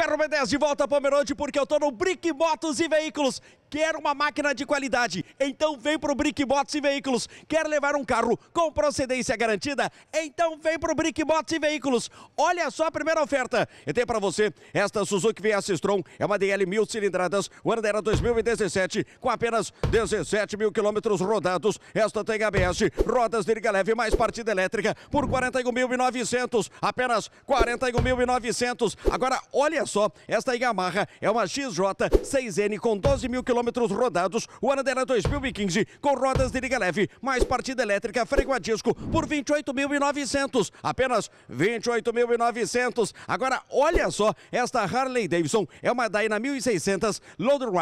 Carro B10 de volta a Pomerode porque eu tô no Brick Motos e Veículos. Quer uma máquina de qualidade? Então vem para pro BrickBots e Veículos. Quer levar um carro com procedência garantida? Então vem para pro BrickBots e Veículos. Olha só a primeira oferta. E tem para você esta Suzuki VS Strom. É uma DL mil cilindradas. O ano era 2017 com apenas 17 mil quilômetros rodados. Esta tem ABS, rodas de liga leve mais partida elétrica por 41.900. Apenas 41.900. Agora olha só, esta Yamaha é uma XJ 6N com 12 mil quilômetros quilômetros rodados, o ano era 2015, com rodas de liga leve, mais partida elétrica, freio a disco, por 28.900, apenas 28.900. Agora, olha só, esta Harley Davidson é uma Dyna 1600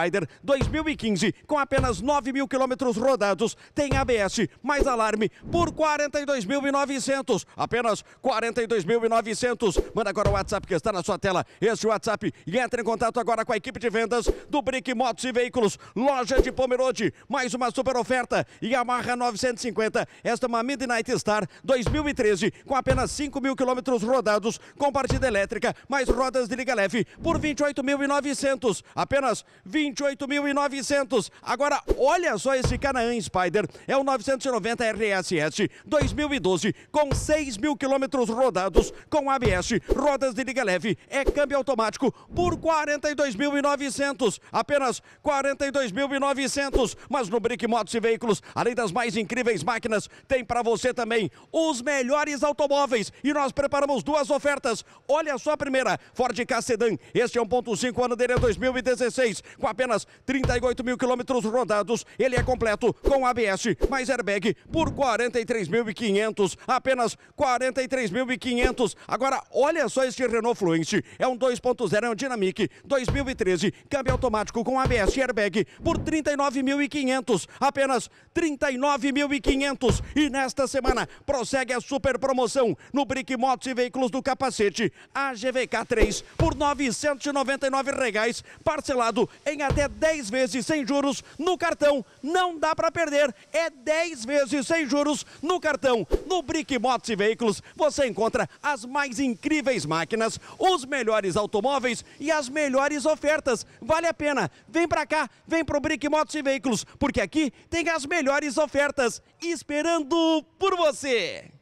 Rider 2015, com apenas 9 mil quilômetros rodados, tem ABS, mais alarme, por 42.900, apenas 42.900. Manda agora o WhatsApp que está na sua tela, este WhatsApp, e entre em contato agora com a equipe de vendas do Brick Motos e Veículos loja de Pomerode, mais uma super oferta, Yamaha 950, esta é uma Midnight Star 2013, com apenas 5 mil quilômetros rodados, com partida elétrica, mais rodas de liga leve, por 28.900, apenas 28.900. Agora, olha só esse Canaan Spider, é o 990 RSS 2012, com 6 mil quilômetros rodados, com ABS, rodas de liga leve, é câmbio automático, por 42.900, apenas 40 42.900. Mas no Brick Motos e Veículos, além das mais incríveis máquinas, tem para você também os melhores automóveis. E nós preparamos duas ofertas. Olha só a primeira, Ford K Sedan. Este é 1.5 ano dele é 2016, com apenas 38 mil quilômetros rodados. Ele é completo com ABS mais airbag por 43.500, apenas 43.500. Agora olha só este Renault Fluence, é um 2.0, é um Dynamic 2013, câmbio automático com ABS e airbag Alegre por 39.500, apenas 39.500. E nesta semana prossegue a super promoção no Brick Motos e Veículos do Capacete AGVK3 por R$ 999 reais, parcelado em até 10 vezes sem juros no cartão. Não dá para perder, é 10 vezes sem juros no cartão. No Brick Motos e Veículos você encontra as mais incríveis máquinas, os melhores automóveis e as melhores ofertas. Vale a pena. Vem para cá, Vem pro Brick Motos e Veículos, porque aqui tem as melhores ofertas esperando por você.